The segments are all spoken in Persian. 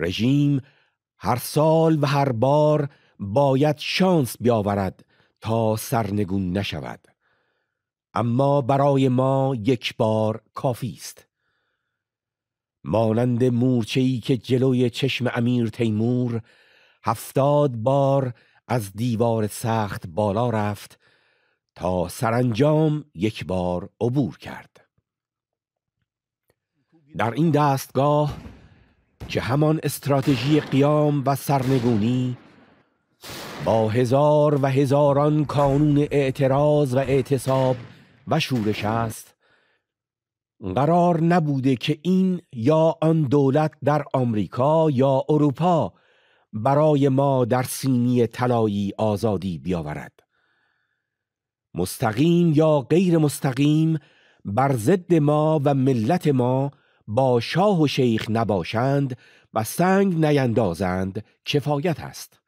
رژیم هر سال و هر بار باید شانس بیاورد تا سرنگون نشود اما برای ما یک بار کافی است مانند مورچه‌ای که جلوی چشم امیر تیمور هفتاد بار از دیوار سخت بالا رفت تا سرانجام یک بار عبور کرد در این دستگاه که همان استراتژی قیام و سرنگونی با هزار و هزاران کانون اعتراض و اعتصاب و شورش است قرار نبوده که این یا آن دولت در آمریکا یا اروپا برای ما در سینی طلایی آزادی بیاورد مستقیم یا غیر مستقیم بر ضد ما و ملت ما با شاه و شیخ نباشند و سنگ نیندازند کفایت است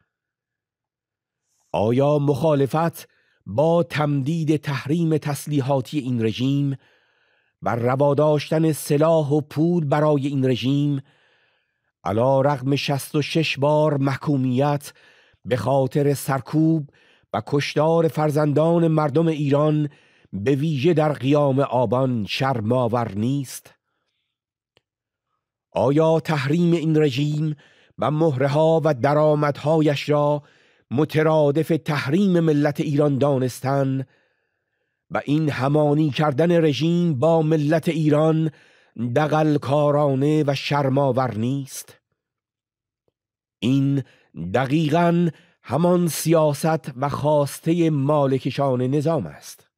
آیا مخالفت با تمدید تحریم تسلیحاتی این رژیم و روا داشتن سلاح و پول برای این رژیم علا رغم شش بار محکومیت به خاطر سرکوب و کشدار فرزندان مردم ایران به ویژه در قیام آبان شرماور نیست؟ آیا تحریم این رژیم و مهرها و درآمدهایش را مترادف تحریم ملت ایران دانستن و این همانی کردن رژیم با ملت ایران دقلکارانه و شرماور نیست این دقیقا همان سیاست و خواسته مالکشان نظام است